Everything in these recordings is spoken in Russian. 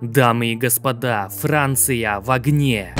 Дамы и господа, Франция в огне!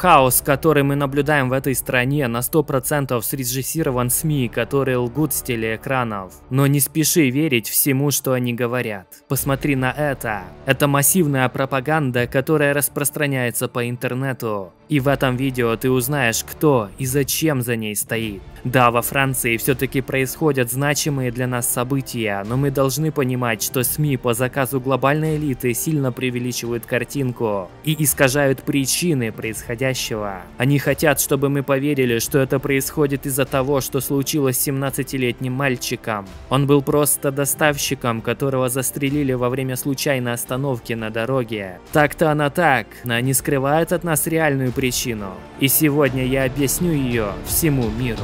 хаос, который мы наблюдаем в этой стране, на 100% срежиссирован СМИ, которые лгут с телеэкранов. Но не спеши верить всему, что они говорят. Посмотри на это. Это массивная пропаганда, которая распространяется по интернету. И в этом видео ты узнаешь, кто и зачем за ней стоит. Да, во Франции все-таки происходят значимые для нас события, но мы должны понимать, что СМИ по заказу глобальной элиты сильно преувеличивают картинку и искажают причины происходящего. Они хотят, чтобы мы поверили, что это происходит из-за того, что случилось с 17-летним мальчиком. Он был просто доставщиком, которого застрелили во время случайной остановки на дороге. Так-то она так, но они скрывают от нас реальную причину. И сегодня я объясню ее всему миру.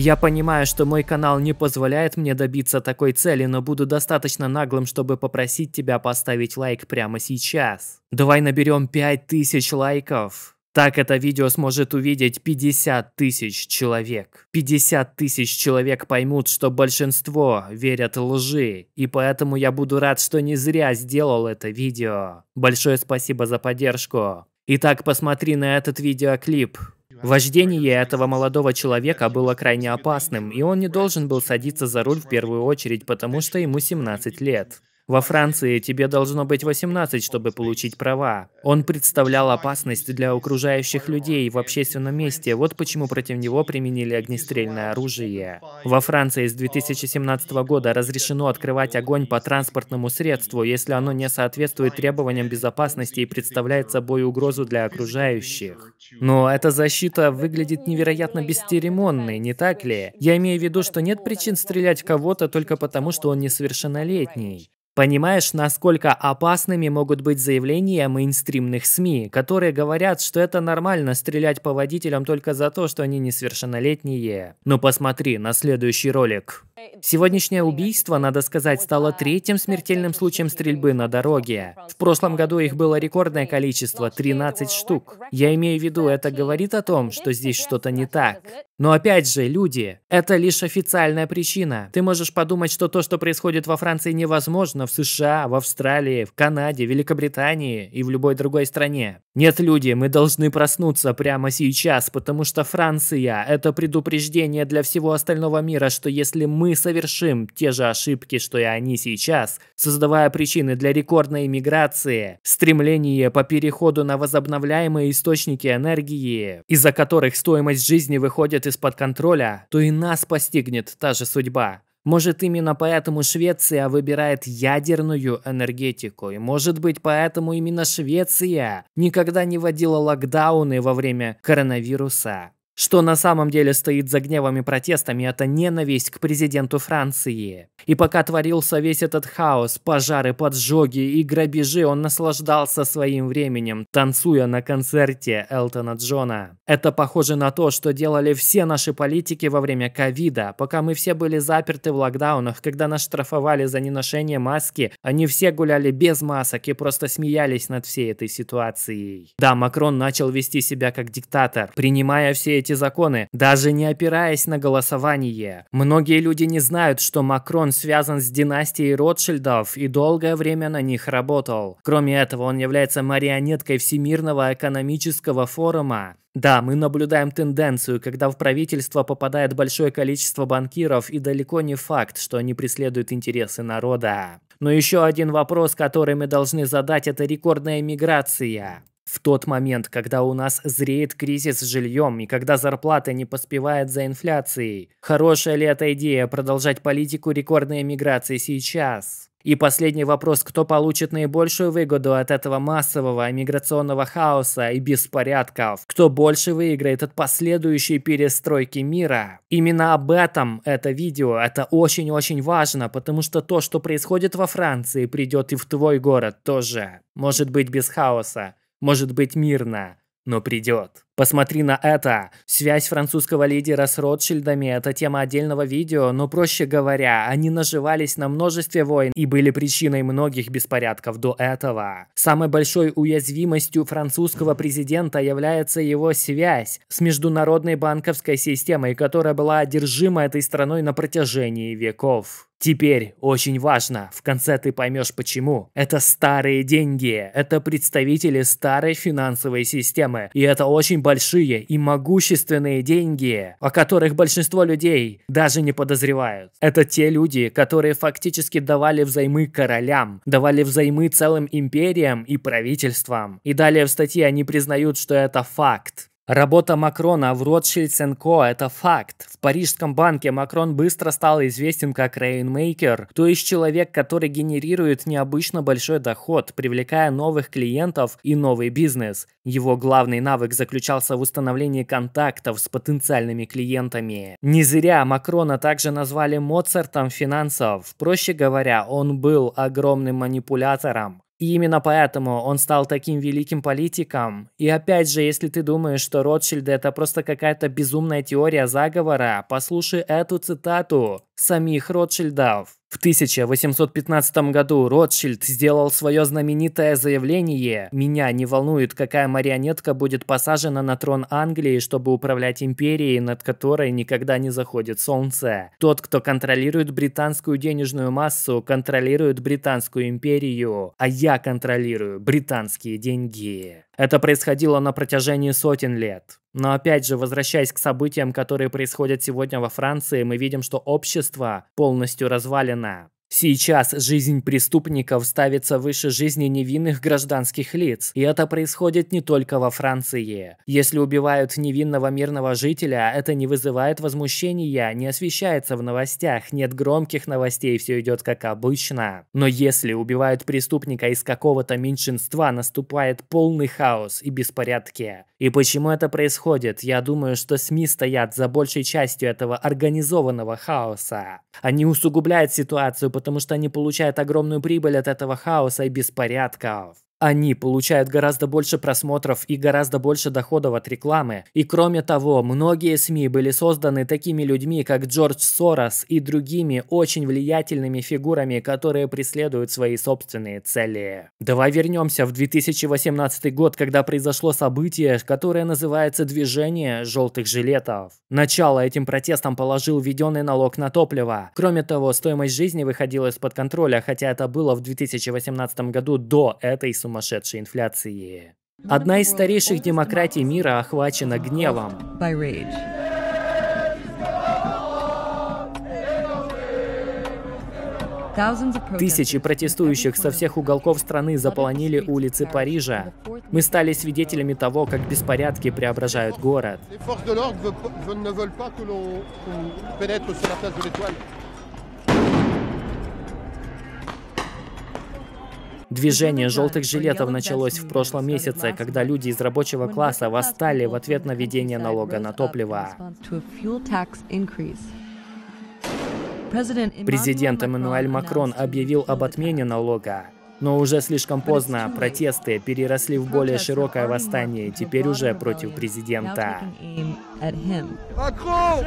Я понимаю, что мой канал не позволяет мне добиться такой цели, но буду достаточно наглым, чтобы попросить тебя поставить лайк прямо сейчас. Давай наберем 5000 лайков. Так это видео сможет увидеть 50 тысяч человек. 50 тысяч человек поймут, что большинство верят лжи, и поэтому я буду рад, что не зря сделал это видео. Большое спасибо за поддержку. Итак, посмотри на этот видеоклип. Вождение этого молодого человека было крайне опасным, и он не должен был садиться за руль в первую очередь, потому что ему 17 лет. Во Франции тебе должно быть 18, чтобы получить права. Он представлял опасность для окружающих людей в общественном месте, вот почему против него применили огнестрельное оружие. Во Франции с 2017 года разрешено открывать огонь по транспортному средству, если оно не соответствует требованиям безопасности и представляет собой угрозу для окружающих. Но эта защита выглядит невероятно бесцеремонной, не так ли? Я имею в виду, что нет причин стрелять в кого-то только потому, что он несовершеннолетний. Понимаешь, насколько опасными могут быть заявления мейнстримных СМИ, которые говорят, что это нормально стрелять по водителям только за то, что они несовершеннолетние. Ну посмотри на следующий ролик. Сегодняшнее убийство, надо сказать, стало третьим смертельным случаем стрельбы на дороге. В прошлом году их было рекордное количество – 13 штук. Я имею в виду, это говорит о том, что здесь что-то не так. Но опять же, люди, это лишь официальная причина. Ты можешь подумать, что то, что происходит во Франции, невозможно в США, в Австралии, в Канаде, Великобритании и в любой другой стране. Нет, люди, мы должны проснуться прямо сейчас, потому что Франция – это предупреждение для всего остального мира, что если мы совершим те же ошибки, что и они сейчас, создавая причины для рекордной миграции, стремление по переходу на возобновляемые источники энергии, из-за которых стоимость жизни выходит из-под контроля, то и нас постигнет та же судьба. Может, именно поэтому Швеция выбирает ядерную энергетику. И может быть, поэтому именно Швеция никогда не вводила локдауны во время коронавируса. Что на самом деле стоит за гневами и протестами, это ненависть к президенту Франции. И пока творился весь этот хаос, пожары, поджоги и грабежи, он наслаждался своим временем, танцуя на концерте Элтона Джона. Это похоже на то, что делали все наши политики во время ковида, пока мы все были заперты в локдаунах, когда нас штрафовали за неношение маски, они все гуляли без масок и просто смеялись над всей этой ситуацией. Да, Макрон начал вести себя как диктатор, принимая все эти эти законы, даже не опираясь на голосование. Многие люди не знают, что Макрон связан с династией Ротшильдов и долгое время на них работал. Кроме этого, он является марионеткой Всемирного экономического форума. Да, мы наблюдаем тенденцию, когда в правительство попадает большое количество банкиров, и далеко не факт, что они преследуют интересы народа. Но еще один вопрос, который мы должны задать, это рекордная миграция. В тот момент, когда у нас зреет кризис с жильем и когда зарплата не поспевает за инфляцией, хорошая ли эта идея продолжать политику рекордной миграции сейчас? И последний вопрос, кто получит наибольшую выгоду от этого массового миграционного хаоса и беспорядков? Кто больше выиграет от последующей перестройки мира? Именно об этом это видео, это очень-очень важно, потому что то, что происходит во Франции, придет и в твой город тоже. Может быть без хаоса, может быть мирно, но придет. Посмотри на это. Связь французского лидера с Ротшильдами – это тема отдельного видео, но проще говоря, они наживались на множестве войн и были причиной многих беспорядков до этого. Самой большой уязвимостью французского президента является его связь с международной банковской системой, которая была одержима этой страной на протяжении веков. Теперь очень важно, в конце ты поймешь почему. Это старые деньги, это представители старой финансовой системы, и это очень большие и могущественные деньги, о которых большинство людей даже не подозревают. Это те люди, которые фактически давали взаймы королям, давали взаймы целым империям и правительствам. И далее в статье они признают, что это факт. Работа Макрона в Rothschild это факт. В парижском банке Макрон быстро стал известен как рейнмейкер, то есть человек, который генерирует необычно большой доход, привлекая новых клиентов и новый бизнес. Его главный навык заключался в установлении контактов с потенциальными клиентами. Не зря Макрона также назвали Моцартом финансов. Проще говоря, он был огромным манипулятором. И именно поэтому он стал таким великим политиком. И опять же, если ты думаешь, что Ротшильд это просто какая-то безумная теория заговора, послушай эту цитату самих Ротшильдов. В 1815 году Ротшильд сделал свое знаменитое заявление «Меня не волнует, какая марионетка будет посажена на трон Англии, чтобы управлять империей, над которой никогда не заходит солнце. Тот, кто контролирует британскую денежную массу, контролирует британскую империю, а я контролирую британские деньги». Это происходило на протяжении сотен лет. Но опять же, возвращаясь к событиям, которые происходят сегодня во Франции, мы видим, что общество полностью развалено. Сейчас жизнь преступников ставится выше жизни невинных гражданских лиц, и это происходит не только во Франции. Если убивают невинного мирного жителя, это не вызывает возмущения, не освещается в новостях, нет громких новостей, все идет как обычно. Но если убивают преступника из какого-то меньшинства, наступает полный хаос и беспорядки. И почему это происходит? Я думаю, что СМИ стоят за большей частью этого организованного хаоса. Они усугубляют ситуацию, потому что они получают огромную прибыль от этого хаоса и беспорядков. Они получают гораздо больше просмотров и гораздо больше доходов от рекламы. И кроме того, многие СМИ были созданы такими людьми, как Джордж Сорос и другими очень влиятельными фигурами, которые преследуют свои собственные цели. Давай вернемся в 2018 год, когда произошло событие, которое называется «Движение желтых жилетов». Начало этим протестам положил введенный налог на топливо. Кроме того, стоимость жизни выходила из-под контроля, хотя это было в 2018 году до этой суммы сумасшедшей инфляции. Ну, Одна из старейших демократий мира охвачена гневом. Тысячи протестующих со всех уголков страны заполонили улицы Парижа. Мы стали свидетелями того, как беспорядки преображают город. Движение желтых жилетов началось в прошлом месяце, когда люди из рабочего класса восстали в ответ на введение налога на топливо. Президент Эммануэль Макрон объявил об отмене налога. Но уже слишком поздно протесты переросли в более широкое восстание, теперь уже против президента. Макрон!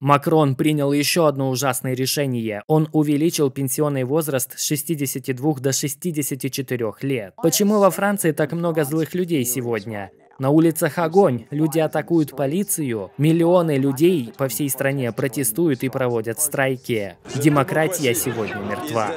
Макрон принял еще одно ужасное решение. Он увеличил пенсионный возраст с 62 до 64 лет. Почему во Франции так много злых людей сегодня? На улицах огонь, люди атакуют полицию, миллионы людей по всей стране протестуют и проводят страйки. Демократия сегодня мертва.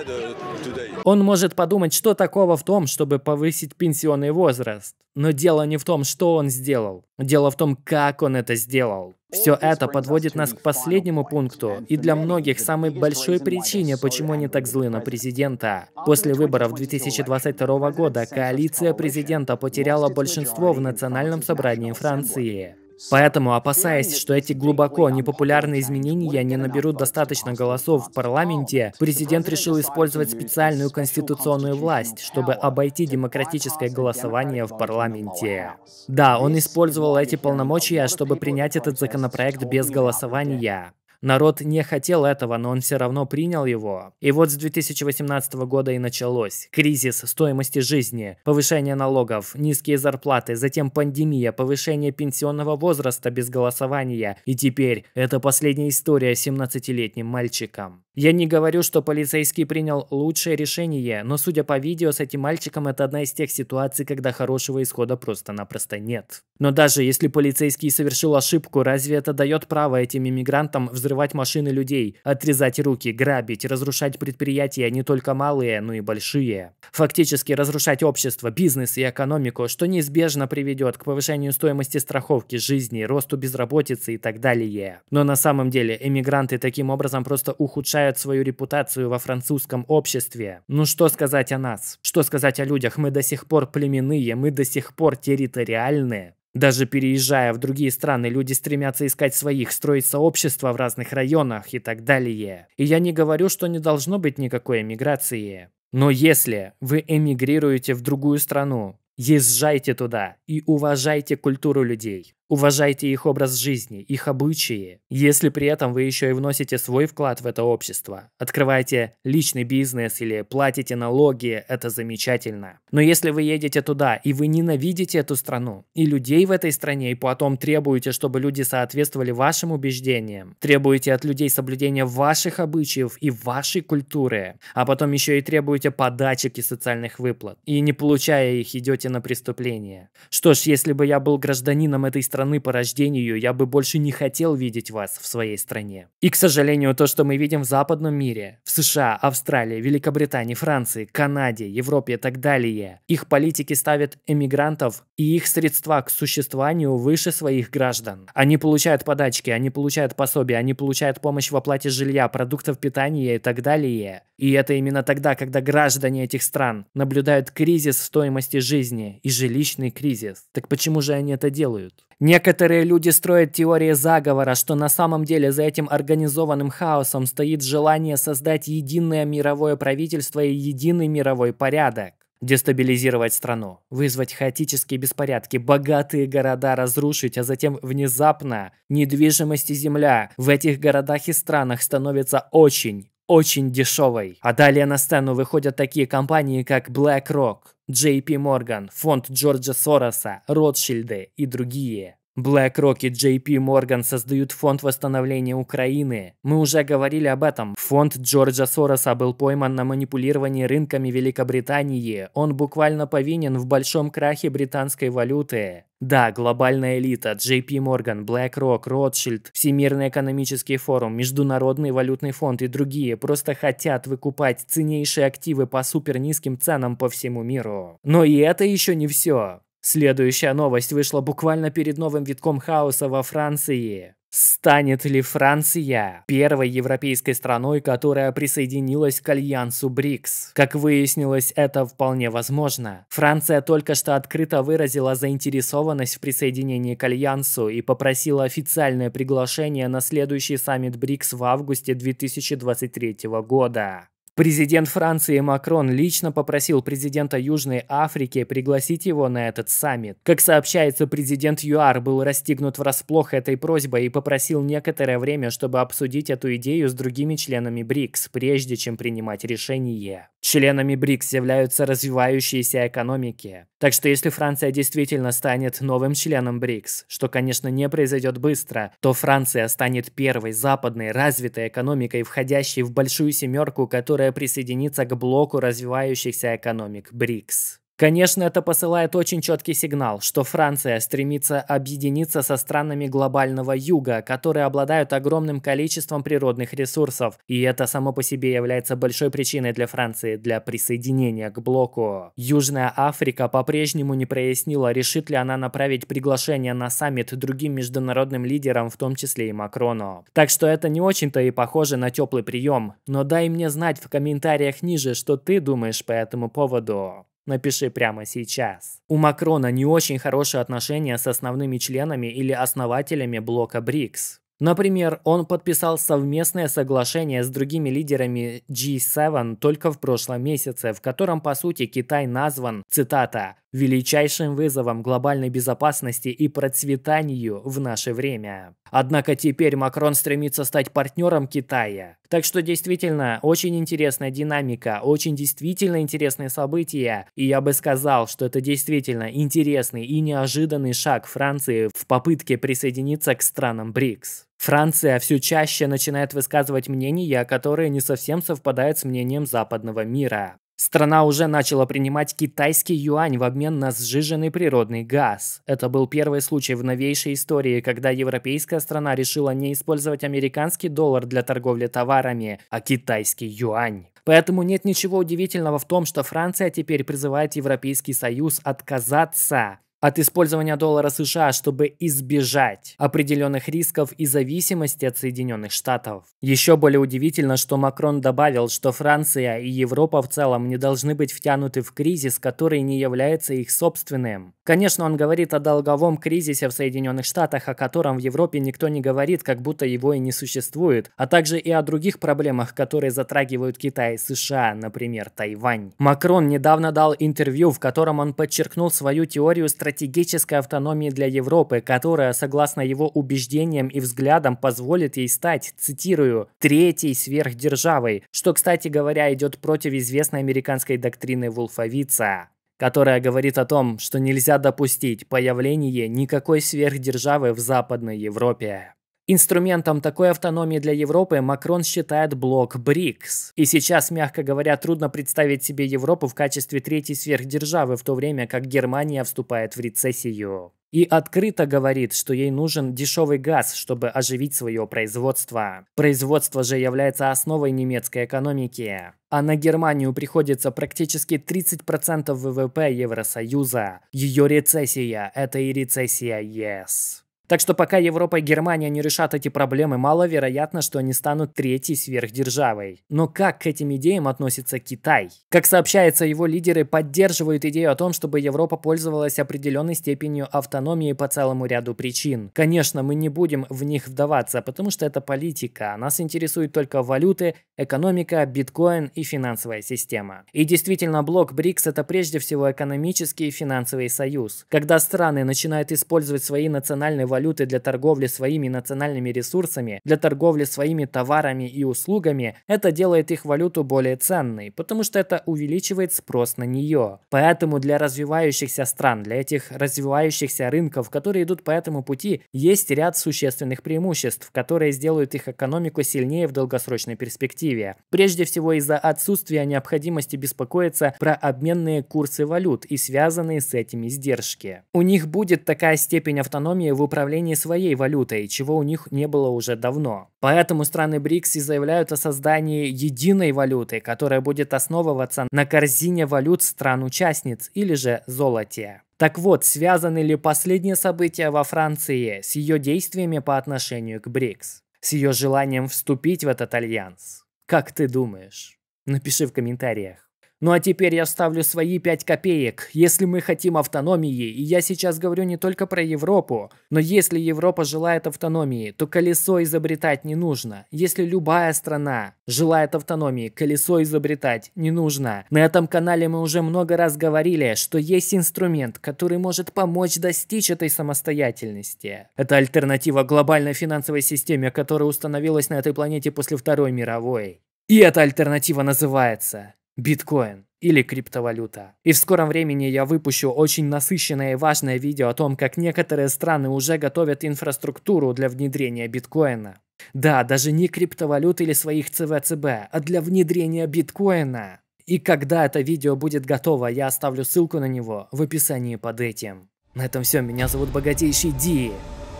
Он может подумать, что такого в том, чтобы повысить пенсионный возраст. Но дело не в том, что он сделал. Дело в том, как он это сделал. Все это подводит нас к последнему пункту и для многих самой большой причине, почему они так злы на президента. После выборов 2022 года коалиция президента потеряла большинство в Национальном собрании Франции. Поэтому, опасаясь, что эти глубоко непопулярные изменения не наберут достаточно голосов в парламенте, президент решил использовать специальную конституционную власть, чтобы обойти демократическое голосование в парламенте. Да, он использовал эти полномочия, чтобы принять этот законопроект без голосования. Народ не хотел этого, но он все равно принял его. И вот с 2018 года и началось. Кризис стоимости жизни, повышение налогов, низкие зарплаты, затем пандемия, повышение пенсионного возраста без голосования. И теперь это последняя история с 17-летним мальчиком. Я не говорю, что полицейский принял лучшее решение, но судя по видео с этим мальчиком, это одна из тех ситуаций, когда хорошего исхода просто-напросто нет. Но даже если полицейский совершил ошибку, разве это дает право этим иммигрантам взрывать машины людей, отрезать руки, грабить, разрушать предприятия не только малые, но и большие? Фактически разрушать общество, бизнес и экономику, что неизбежно приведет к повышению стоимости страховки жизни, росту безработицы и так далее. Но на самом деле эмигранты таким образом просто ухудшают теряют свою репутацию во французском обществе. Ну что сказать о нас? Что сказать о людях? Мы до сих пор племенные, мы до сих пор территориальные. Даже переезжая в другие страны, люди стремятся искать своих, строить сообщества в разных районах и так далее. И я не говорю, что не должно быть никакой эмиграции. Но если вы эмигрируете в другую страну, езжайте туда и уважайте культуру людей. Уважайте их образ жизни, их обычаи. Если при этом вы еще и вносите свой вклад в это общество, открываете личный бизнес или платите налоги, это замечательно. Но если вы едете туда и вы ненавидите эту страну и людей в этой стране, и потом требуете, чтобы люди соответствовали вашим убеждениям, требуете от людей соблюдения ваших обычаев и вашей культуры, а потом еще и требуете подачек и социальных выплат, и не получая их, идете на преступление. Что ж, если бы я был гражданином этой страны, страны по рождению, я бы больше не хотел видеть вас в своей стране. И, к сожалению, то, что мы видим в западном мире, в США, Австралии, Великобритании, Франции, Канаде, Европе и так далее, их политики ставят эмигрантов и их средства к существованию выше своих граждан. Они получают подачки, они получают пособия, они получают помощь в оплате жилья, продуктов питания и так далее. И это именно тогда, когда граждане этих стран наблюдают кризис стоимости жизни и жилищный кризис. Так почему же они это делают? Некоторые люди строят теории заговора, что на самом деле за этим организованным хаосом стоит желание создать единое мировое правительство и единый мировой порядок. Дестабилизировать страну, вызвать хаотические беспорядки, богатые города разрушить, а затем внезапно недвижимость и земля в этих городах и странах становится очень, очень дешевой. А далее на сцену выходят такие компании, как BlackRock, JP Morgan, фонд Джорджа Сороса, Ротшильды и другие. BlackRock и JP Morgan создают фонд восстановления Украины. Мы уже говорили об этом. Фонд Джорджа Сороса был пойман на манипулировании рынками Великобритании. Он буквально повинен в большом крахе британской валюты. Да, глобальная элита, JP Morgan, BlackRock, Rothschild, Всемирный экономический форум, Международный валютный фонд и другие просто хотят выкупать ценнейшие активы по супернизким ценам по всему миру. Но и это еще не все. Следующая новость вышла буквально перед новым витком хаоса во Франции. Станет ли Франция первой европейской страной, которая присоединилась к альянсу БРИКС? Как выяснилось, это вполне возможно. Франция только что открыто выразила заинтересованность в присоединении к альянсу и попросила официальное приглашение на следующий саммит БРИКС в августе 2023 года. Президент Франции Макрон лично попросил президента Южной Африки пригласить его на этот саммит. Как сообщается, президент ЮАР был расстигнут врасплох этой просьбой и попросил некоторое время, чтобы обсудить эту идею с другими членами БРИКС, прежде чем принимать решение. Членами БРИКС являются развивающиеся экономики. Так что если Франция действительно станет новым членом БРИКС, что, конечно, не произойдет быстро, то Франция станет первой западной развитой экономикой, входящей в большую семерку, которая присоединится к блоку развивающихся экономик БРИКС. Конечно, это посылает очень четкий сигнал, что Франция стремится объединиться со странами глобального юга, которые обладают огромным количеством природных ресурсов, и это само по себе является большой причиной для Франции для присоединения к блоку. Южная Африка по-прежнему не прояснила, решит ли она направить приглашение на саммит другим международным лидерам, в том числе и Макрону. Так что это не очень-то и похоже на теплый прием, но дай мне знать в комментариях ниже, что ты думаешь по этому поводу. Напиши прямо сейчас. У Макрона не очень хорошие отношения с основными членами или основателями блока БРИКС. Например, он подписал совместное соглашение с другими лидерами G7 только в прошлом месяце, в котором, по сути, Китай назван, цитата, «величайшим вызовом глобальной безопасности и процветанию в наше время». Однако теперь Макрон стремится стать партнером Китая. Так что действительно очень интересная динамика, очень действительно интересные события. И я бы сказал, что это действительно интересный и неожиданный шаг Франции в попытке присоединиться к странам БРИКС. Франция все чаще начинает высказывать мнения, которые не совсем совпадают с мнением западного мира. Страна уже начала принимать китайский юань в обмен на сжиженный природный газ. Это был первый случай в новейшей истории, когда европейская страна решила не использовать американский доллар для торговли товарами, а китайский юань. Поэтому нет ничего удивительного в том, что Франция теперь призывает Европейский Союз отказаться от использования доллара США, чтобы избежать определенных рисков и зависимости от Соединенных Штатов. Еще более удивительно, что Макрон добавил, что Франция и Европа в целом не должны быть втянуты в кризис, который не является их собственным. Конечно, он говорит о долговом кризисе в Соединенных Штатах, о котором в Европе никто не говорит, как будто его и не существует, а также и о других проблемах, которые затрагивают Китай и США, например, Тайвань. Макрон недавно дал интервью, в котором он подчеркнул свою теорию стратегии стратегической автономии для Европы, которая, согласно его убеждениям и взглядам, позволит ей стать, цитирую, «третьей сверхдержавой», что, кстати говоря, идет против известной американской доктрины Вулфовица которая говорит о том, что нельзя допустить появление никакой сверхдержавы в Западной Европе. Инструментом такой автономии для Европы Макрон считает блок БРИКС. И сейчас, мягко говоря, трудно представить себе Европу в качестве третьей сверхдержавы, в то время как Германия вступает в рецессию. И открыто говорит, что ей нужен дешевый газ, чтобы оживить свое производство. Производство же является основой немецкой экономики. А на Германию приходится практически 30% ВВП Евросоюза. Ее рецессия – это и рецессия ЕС. Так что пока Европа и Германия не решат эти проблемы, маловероятно, что они станут третьей сверхдержавой. Но как к этим идеям относится Китай? Как сообщается, его лидеры поддерживают идею о том, чтобы Европа пользовалась определенной степенью автономии по целому ряду причин. Конечно, мы не будем в них вдаваться, потому что это политика. Нас интересует только валюты, экономика, биткоин и финансовая система. И действительно, блок БРИКС – это прежде всего экономический и финансовый союз. Когда страны начинают использовать свои национальные валюты, валюты для торговли своими национальными ресурсами, для торговли своими товарами и услугами, это делает их валюту более ценной, потому что это увеличивает спрос на нее. Поэтому для развивающихся стран, для этих развивающихся рынков, которые идут по этому пути, есть ряд существенных преимуществ, которые сделают их экономику сильнее в долгосрочной перспективе. Прежде всего из-за отсутствия необходимости беспокоиться про обменные курсы валют и связанные с этими издержки. У них будет такая степень автономии в управлении управлении своей валютой, чего у них не было уже давно. Поэтому страны БРИКС и заявляют о создании единой валюты, которая будет основываться на корзине валют стран-участниц или же золоте. Так вот, связаны ли последние события во Франции с ее действиями по отношению к БРИКС? С ее желанием вступить в этот альянс? Как ты думаешь? Напиши в комментариях. Ну а теперь я вставлю свои пять копеек. Если мы хотим автономии, и я сейчас говорю не только про Европу, но если Европа желает автономии, то колесо изобретать не нужно. Если любая страна желает автономии, колесо изобретать не нужно. На этом канале мы уже много раз говорили, что есть инструмент, который может помочь достичь этой самостоятельности. Это альтернатива глобальной финансовой системе, которая установилась на этой планете после Второй мировой. И эта альтернатива называется биткоин или криптовалюта. И в скором времени я выпущу очень насыщенное и важное видео о том, как некоторые страны уже готовят инфраструктуру для внедрения биткоина. Да, даже не криптовалют или своих ЦВЦБ, а для внедрения биткоина. И когда это видео будет готово, я оставлю ссылку на него в описании под этим. На этом все, меня зовут Богатейший Ди.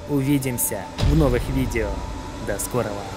Увидимся в новых видео. До скорого.